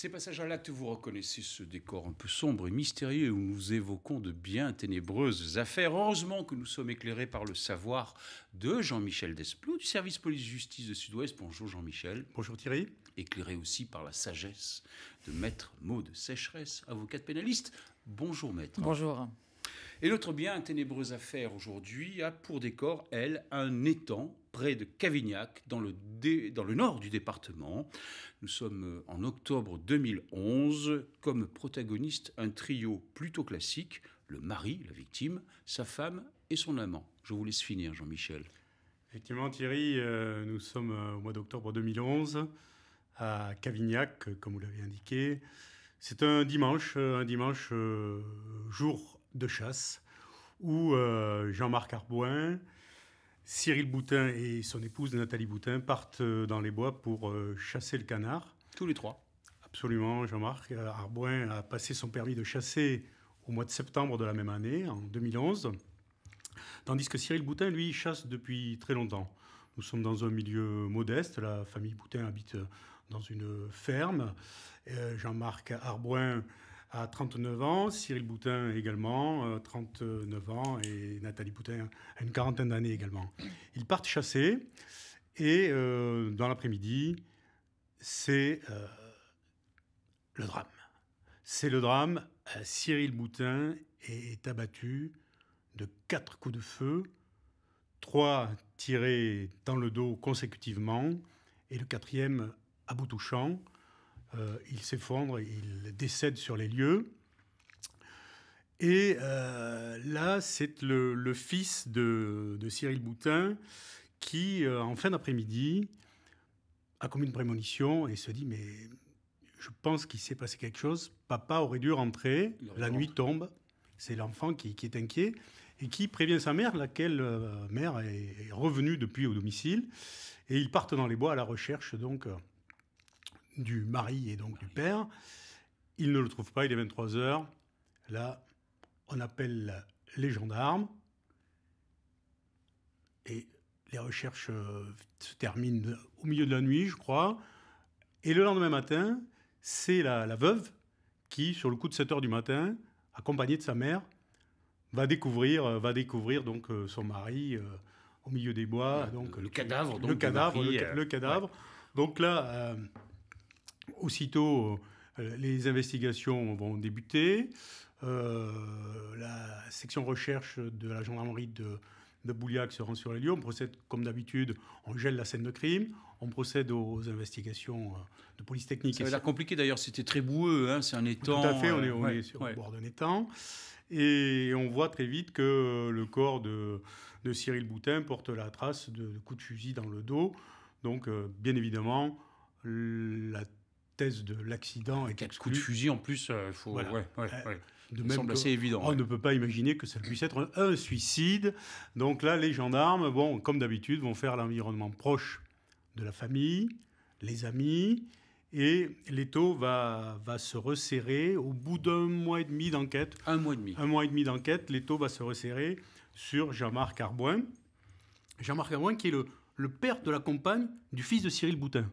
Ces passages là l'acte, vous reconnaissez ce décor un peu sombre et mystérieux où nous évoquons de bien ténébreuses affaires. Heureusement que nous sommes éclairés par le savoir de Jean-Michel Desplou du service police-justice de Sud-Ouest. Bonjour Jean-Michel. Bonjour Thierry. Éclairé aussi par la sagesse de maître Maud Sécheresse, avocate pénaliste. Bonjour maître. Bonjour. Et notre bien ténébreuse affaire aujourd'hui a pour décor, elle, un étang près de Cavignac, dans le, dans le nord du département. Nous sommes euh, en octobre 2011, comme protagoniste un trio plutôt classique, le mari, la victime, sa femme et son amant. Je vous laisse finir, Jean-Michel. Effectivement, Thierry, euh, nous sommes euh, au mois d'octobre 2011 à Cavignac, comme vous l'avez indiqué. C'est un dimanche, un dimanche jour de chasse, où euh, Jean-Marc Arboin Cyril Boutin et son épouse Nathalie Boutin partent euh, dans les bois pour euh, chasser le canard. Tous les trois. Absolument, Jean-Marc Arboin a passé son permis de chasser au mois de septembre de la même année, en 2011, tandis que Cyril Boutin, lui, chasse depuis très longtemps. Nous sommes dans un milieu modeste, la famille Boutin habite dans une ferme. Jean-Marc Arboin à 39 ans, Cyril Boutin également, 39 euh, ans, et Nathalie Boutin a une quarantaine d'années également. Ils partent chasser, et euh, dans l'après-midi, c'est euh, le drame. C'est le drame, Cyril Boutin est abattu de quatre coups de feu, trois tirés dans le dos consécutivement, et le quatrième à bout touchant. Euh, il s'effondre, il décède sur les lieux. Et euh, là, c'est le, fils de, Cyril Boutin qui, euh, en fin d'après-midi, a commis une prémonition et se dit Mais je pense qu'il s'est passé quelque chose. Papa aurait dû rentrer. La nuit tombe. C'est l'enfant qui, est inquiet et qui prévient sa mère, laquelle mère est, est, revenue depuis au domicile. Et ils partent dans les bois à la recherche donc du mari et donc du père. Il ne le trouve pas, il est 23 h Là, on appelle les gendarmes et les recherches euh, se terminent au milieu de la nuit, je crois. Et le lendemain matin, c'est la, veuve qui, sur le coup de 7 h du matin, accompagnée de sa mère, va découvrir, euh, va découvrir donc euh, son mari au milieu des bois. donc, le, cadavre. Donc, le cadavre. le, cadavre. Donc là, Aussitôt, euh, les investigations vont débuter. Euh, la section recherche de la gendarmerie de, Bouliac se rend sur les lieux. On procède comme d'habitude, on gèle la scène de crime, on procède aux investigations euh, de police technique. Ça va compliqué d'ailleurs, c'était très boueux, hein, c'est un étang. Tout à fait, on est, sur le bord d'un étang. Et on voit très vite que le corps de, Cyril Boutin porte la trace de, coups de fusil dans le dos. Donc, bien évidemment, la thèse de l'accident et coups de fusil en plus, il euh, faut... Ouais, ouais, euh, ouais. De même semble évident. On ne peut pas imaginer que ça puisse être un suicide. Donc là, les gendarmes, bon, comme d'habitude, vont faire l'environnement proche de la famille, les amis, et l'étau va, va se resserrer au bout d'un mois et demi d'enquête. Un mois et demi. Un mois et demi d'enquête, l'étau va se resserrer sur Jean-Marc Arboin. Jean-Marc Arboin, qui est le père de la compagne du fils de Cyril Boutin.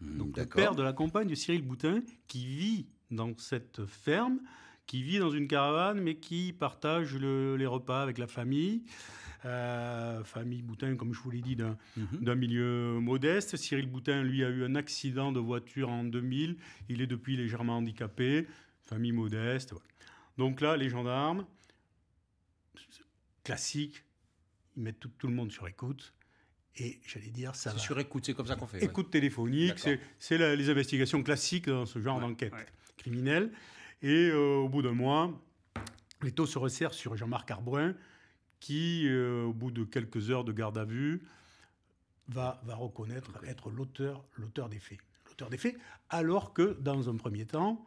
Mmh, Donc le père de la compagne de Cyril Boutin, qui vit dans cette ferme, qui vit dans une caravane, mais qui partage les repas avec la famille. Euh, famille Boutin, comme je vous l'ai dit, mmh. d'un milieu modeste. Cyril Boutin, lui, a eu un accident de voiture en 2000. Il est depuis légèrement handicapé. Famille modeste. Donc là, les gendarmes, classique, ils mettent tout le monde sur écoute. Et j'allais dire, ça C'est sur écoute, c'est comme ça qu'on fait. Écoute téléphonique, c'est les investigations classiques dans ce genre d'enquête criminelle. Et euh, au bout d'un mois, les taux se resserrent sur Jean-Marc Arboin, qui, euh, au bout de quelques heures de garde à vue, va, va reconnaître être l'auteur, des faits. L'auteur des faits, alors que, dans un premier temps,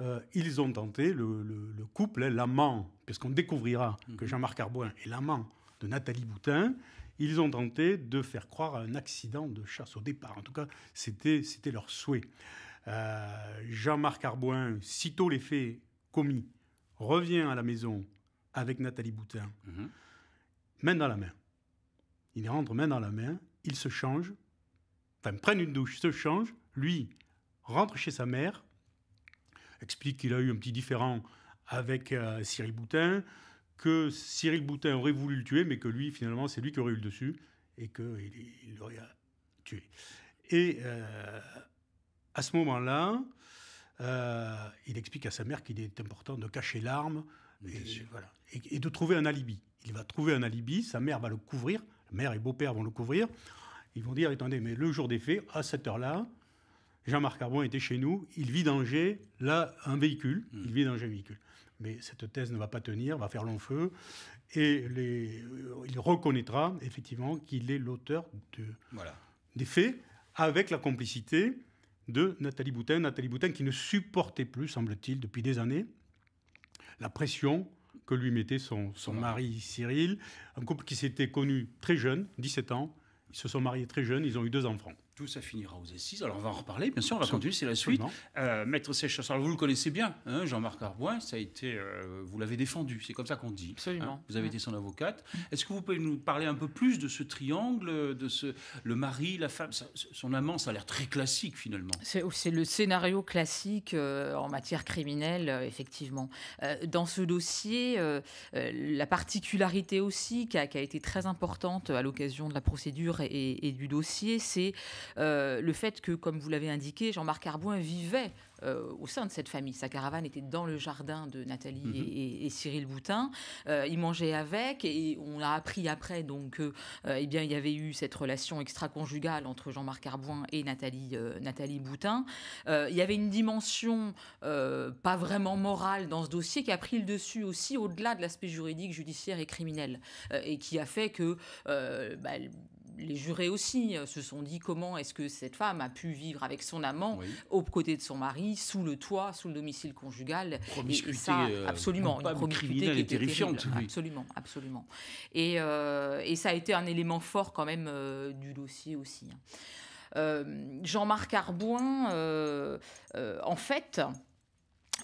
euh, ils ont tenté, le, le, est couple, l'amant, puisqu'on découvrira que mhm. Jean-Marc Arboin est l'amant de Nathalie Boutin, ils ont tenté de faire croire à un accident de chasse au départ. En tout cas, c'était, c'était leur souhait. Euh, Jean-Marc Arboin, sitôt les faits commis, revient à la maison avec Nathalie Boutin, mhm. main dans la main. Il rentre main dans la main, il se change, enfin prennent une douche, se change, lui rentre chez sa mère, explique qu'il a eu un petit différend avec euh, Cyril Boutin, que Cyril Boutin aurait voulu le tuer, mais que lui, finalement, c'est lui qui aurait eu le dessus et qu'il l'aurait tué. Et euh, à ce moment-là, euh, il explique à sa mère qu'il est important de cacher l'arme et, de trouver un alibi. Il va trouver un alibi, sa mère va le couvrir, mère et beau-père vont le couvrir. Ils vont dire, attendez, mais le jour des faits, à cette heure-là, Jean-Marc Arbon était chez nous, il vit danger, là, un véhicule, mmh. il vit danger un véhicule mais cette thèse ne va pas tenir, va faire long feu, et euh, il reconnaîtra effectivement qu'il est l'auteur des faits avec la complicité de Nathalie Boutin, Nathalie Boutin qui ne supportait plus, semble-t-il, depuis des années, la pression que lui mettait son, mari Cyril, un couple qui s'était connu très jeune, 17 ans, ils se sont mariés très jeunes, ils ont eu deux enfants. Tout ça finira aux assises. Alors on va en reparler, bien sûr, on va continuer, c'est la suite. Euh, Maître alors vous le connaissez bien, hein, Jean-Marc Arboin, ça a été, euh, vous l'avez défendu, c'est comme ça qu'on dit. Hein. Absolument. vous avez été son avocate. Est-ce que vous pouvez nous parler un peu plus de ce triangle, de ce, le mari, la femme, son amant, ça a l'air très classique finalement. C'est le scénario classique euh, en matière criminelle, euh, effectivement. dans ce dossier, la particularité aussi qui a, été très importante à l'occasion de la procédure et, et du dossier, c'est euh, le fait que, comme vous l'avez indiqué, Jean-Marc Arboin vivait euh, au sein de cette famille. Sa caravane était dans le jardin de Nathalie mhm. et, Cyril Boutin. Euh, il ils mangeaient avec et on a appris après donc eh bien, il y avait eu cette relation extra-conjugale entre Jean-Marc Carbouin et Nathalie, Nathalie Boutin. il y avait une dimension pas vraiment morale dans ce dossier qui a pris le dessus aussi au-delà de l'aspect juridique, judiciaire et criminel et qui a fait que bah, les jurés aussi euh, se sont dit comment est-ce que cette femme a pu vivre avec son amant, aux côtés de son mari, sous le toit, sous le domicile conjugal. et ça, euh, absolument, une promiscuité qui était terrifiante. Absolument, absolument. Euh, et, ça a été un élément fort quand même du dossier aussi. Hein. Jean-Marc Arboin, en fait,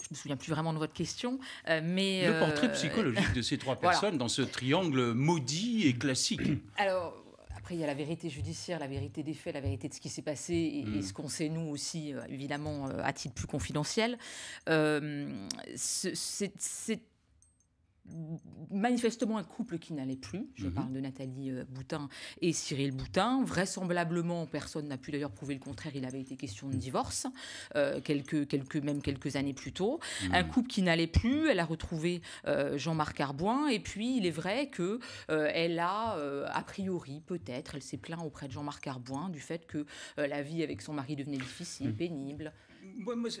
je me souviens plus vraiment de votre question, mais le portrait psychologique de ces trois personnes dans ce triangle maudit et classique. Alors après, il y a la vérité judiciaire, la vérité des faits, la vérité de ce qui s'est passé et, mm. ce qu'on sait, nous aussi, euh, évidemment, euh, à titre plus confidentiel. Euh, c'est manifestement un couple qui n'allait plus. Je mhm. parle de Nathalie euh, Boutin et Cyril Boutin. Vraisemblablement, personne n'a pu d'ailleurs prouver le contraire. Il avait été question de mhm. divorce, euh, quelques, quelques, même quelques années plus tôt. Mhm. Un couple qui n'allait plus. Elle a retrouvé euh, Jean-Marc Arboin. Et puis, il est vrai que elle a, a priori, peut-être, elle s'est plaint auprès de Jean-Marc Arboin du fait que la vie avec son mari devenait difficile, pénible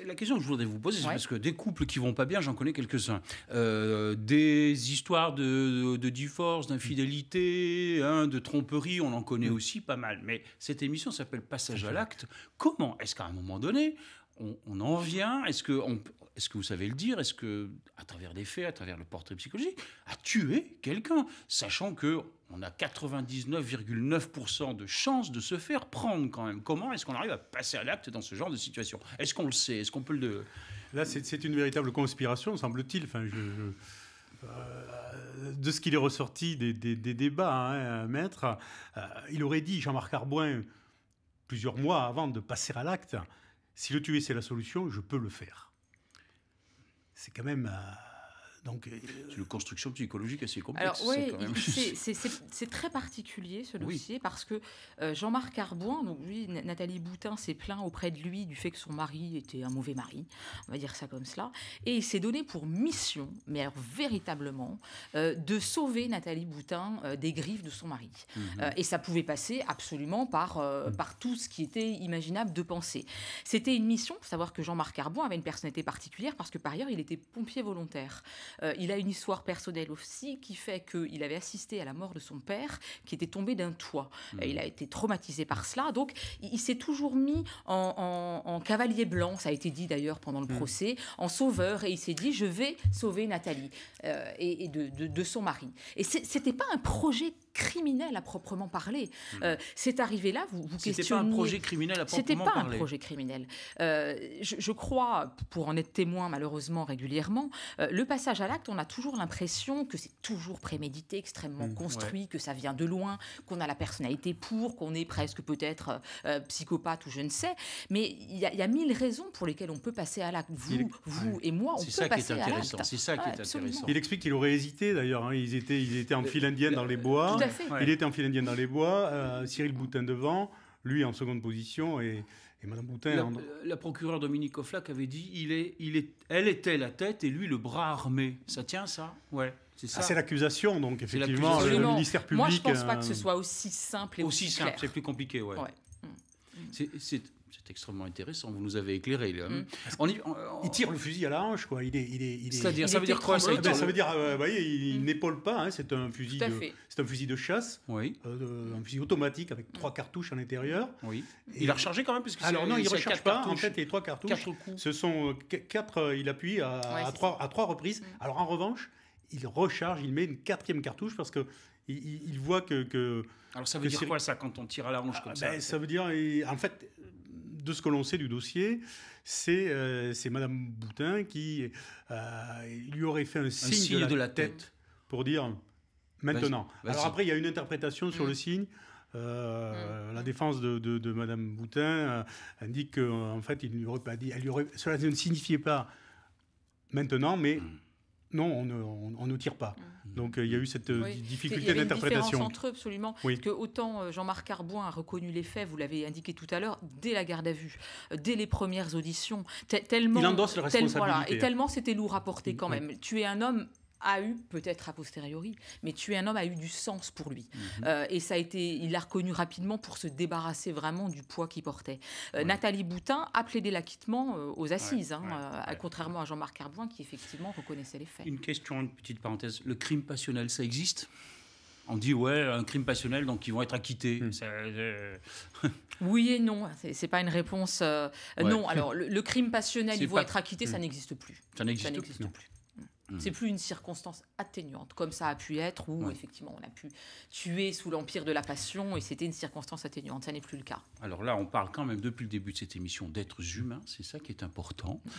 la question que je voudrais vous poser, c'est parce que des couples qui vont pas bien, j'en connais quelques-uns. Euh, des histoires de, de, de divorce, d'infidélité, hein, de tromperie, on en connaît mm. aussi pas mal. Mais cette émission s'appelle Passage à l'acte. Comment est-ce qu'à un moment donné, on, on en vient Est-ce que est-ce que vous savez le dire Est-ce que, à travers des faits, à travers le portrait psychologique, a tué quelqu'un, sachant que on a 99,9% de chances de se faire prendre quand même. Comment est-ce qu'on arrive à passer à l'acte dans ce genre de situation Est-ce qu'on le sait Est-ce qu'on peut le... Là, c'est une véritable conspiration, semble-t-il. Enfin, euh, de ce qu'il est ressorti des, débats, un hein, euh, maître, euh, il aurait dit, Jean-Marc Arboin, plusieurs mois avant de passer à l'acte, si le tuer c'est la solution, je peux le faire c'est quand même euh, donc, euh, c'est une construction psychologique assez complexe. Alors, c'est très particulier ce dossier parce que euh, Jean-Marc Carbouin, donc Nathalie Boutin s'est plaint auprès de lui du fait que son mari était un mauvais mari, on va dire ça comme cela, et il s'est donné pour mission, mais alors véritablement, euh, de sauver Nathalie Boutin des griffes de son mari. Mhm. et ça pouvait passer absolument par, mhm. par tout ce qui était imaginable de penser. C'était une mission, savoir que Jean-Marc Carbouin avait une personnalité particulière parce que par ailleurs, il était pompier volontaire. Euh, il a une histoire personnelle aussi qui fait qu'il avait assisté à la mort de son père qui était tombé d'un toit. Mmh. il a été traumatisé par cela. Donc, il, s'est toujours mis en, cavalier blanc, ça a été dit d'ailleurs pendant le mmh. procès, en sauveur. Et il s'est dit, je vais sauver Nathalie euh, et, de, son mari. Et ce c'était pas un projet criminel à proprement parler. Mmh. Euh, c'est arrivé là, vous, vous C'était pas un projet criminel à proprement parler. C'était pas un projet criminel. Euh, je, crois, pour en être témoin malheureusement régulièrement, euh, le passage à l'acte, on a toujours l'impression que c'est toujours prémédité, extrêmement mmh, construit, que ça vient de loin, qu'on a la personnalité pour, qu'on est presque peut-être psychopathe ou je ne sais. Mais il y, a mille raisons pour lesquelles on peut passer à l'acte. Vous, vous et moi, on peut passer à l'acte. C'est ça qui est intéressant. Il explique qu'il aurait hésité d'ailleurs. Hein. Ils étaient, ils étaient en file indienne dans les bois. Il était en file indienne dans les bois, euh, Cyril Boutin devant, lui en seconde position et, et Madame Boutin. La, euh, procureure Dominique avait dit il est, il est, elle était la tête et lui le bras armé. Ça tient ça Ouais. C'est ça. Ah, c'est l'accusation, donc effectivement, le, ministère public. Moi, je pense pas que ce euh, soit aussi simple et aussi, aussi simple. C'est plus compliqué, ouais. ouais. Mm. C'est c'est extrêmement intéressant. Vous nous avez éclairé. Mm. On Il tire le fusil à la hanche, quoi. Il C'est-à-dire, ça, veut dire quoi Ça veut dire, ça veut dire vous voyez, il mm. n'épaule pas. Hein. c'est un fusil. De, c'est un fusil de chasse. Oui. Euh, un fusil automatique avec trois mm. cartouches à l'intérieur. Oui. Il a rechargé quand même parce alors non, il recharge pas. En fait, les trois cartouches. Quatre coups. Ce sont euh, quatre. Euh, il appuie à, trois, à trois reprises. Alors en revanche, il recharge. Il met une quatrième cartouche parce que il, voit que, Alors ça veut dire quoi ça quand on tire à la hanche comme ah, ça ben, Ça veut dire, en fait, de ce que l'on sait du dossier, c'est Mme euh, Madame Boutin qui euh, lui aurait fait un, signe, de la, tête, pour dire maintenant. Alors après, il y a une interprétation sur mm. le signe. Euh, mm. la défense de, de, Madame Boutin indique qu'en fait, il lui pas dit, cela ne signifiait pas maintenant, mais mm non, on ne, tire pas. Mmh. Donc euh, il y a eu cette euh, difficulté d'interprétation. entre eux, absolument. que autant euh, Jean-Marc Arboin a reconnu les faits, vous l'avez indiqué tout à l'heure, dès la garde à vue, dès les premières auditions, tellement. Il endosse la responsabilité. et tellement c'était lourd à porter quand même. Tu es un homme, a eu, peut-être a posteriori, mais tuer un homme a eu du sens pour lui. Mhm. Euh, et ça a été, il l'a reconnu rapidement pour se débarrasser vraiment du poids qu'il portait. Euh, Nathalie Boutin a plaidé l'acquittement euh, aux assises, hein, contrairement à Jean-Marc Carboin qui effectivement reconnaissait les faits. Une question, une petite parenthèse. Le crime passionnel, ça existe on dit, ouais, un crime passionnel, donc ils vont être acquittés. Hmm. oui et non, c'est pas une réponse. Non, alors le, crime passionnel, ils vont être acquittés, ça hmm. n'existe plus. Ça n'existe plus. Mmh. C'est plus une circonstance atténuante, comme ça a pu être, où effectivement on a pu tuer sous l'empire de la passion et c'était une circonstance atténuante. Ça n'est plus le cas. Alors là, on parle quand même depuis le début de cette émission d'êtres humains, c'est ça qui est important. Mmh.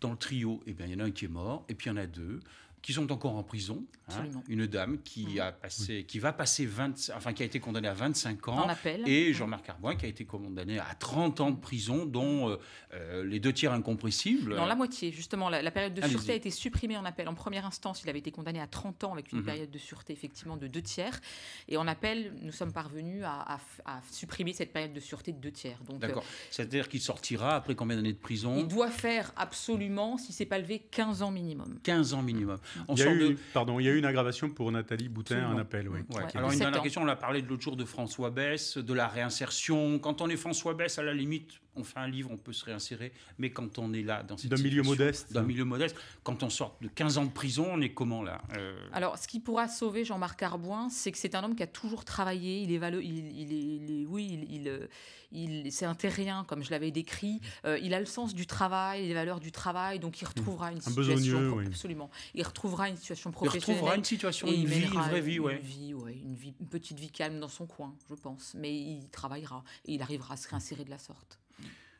Dans le trio, eh bien, il y en a un qui est mort et puis il y en a deux qui sont encore en prison. Hein. une dame qui, mmh. a passé, qui va passer 20, enfin, qui a été condamnée à 25 ans. En appel. Et mmh. Jean-Marc Arboin qui a été condamné à 30 ans de prison, dont euh, euh, les deux tiers incompressibles. Dans la moitié, justement. La, période de sûreté a été supprimée en appel. En première instance, il avait été condamné à 30 ans avec une mmh. période de sûreté, effectivement, de deux tiers. Et en appel, nous sommes parvenus à, supprimer cette période de sûreté de deux tiers. D'accord. Euh, C'est-à-dire qu'il sortira après combien d'années de prison Il doit faire absolument, si c'est pas levé, 15 ans minimum. 15 ans minimum il, y a eu, pardon, il y a eu une aggravation pour Nathalie Boutin, un appel. Oui. Alors, une dernière question, on a parlé de l'autre jour de François Bess, de la réinsertion. Quand on est François Bess, à la limite, on fait un livre, on peut se réinsérer, mais quand on est là, dans un milieu modeste. D'un milieu modeste, quand on sort de 15 ans de prison, on est comment là euh Alors, ce qui pourra sauver Jean-Marc Arboin, c'est que c'est un homme qui a toujours travaillé, il est il, est, oui, il, euh, il c'est un terrien, comme je l'avais décrit, euh, il a le sens du travail, les valeurs du travail, donc il retrouvera mmh. une situation... Absolument. Il retrouvera une situation professionnelle. Il retrouvera une situation, une vie, vraie une vie, une petite vie calme dans son coin, je pense, mais il travaillera et il arrivera à se réinsérer de la sorte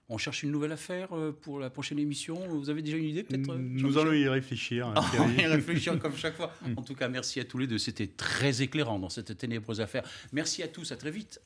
on cherche une nouvelle affaire euh, pour la prochaine émission. Vous avez déjà une idée peut-être euh, Nous allons y réfléchir. Hein, y réfléchir comme chaque fois. Mm. En tout cas, merci à tous les deux. C'était très éclairant dans cette ténébreuse affaire. Merci à tous. À très vite.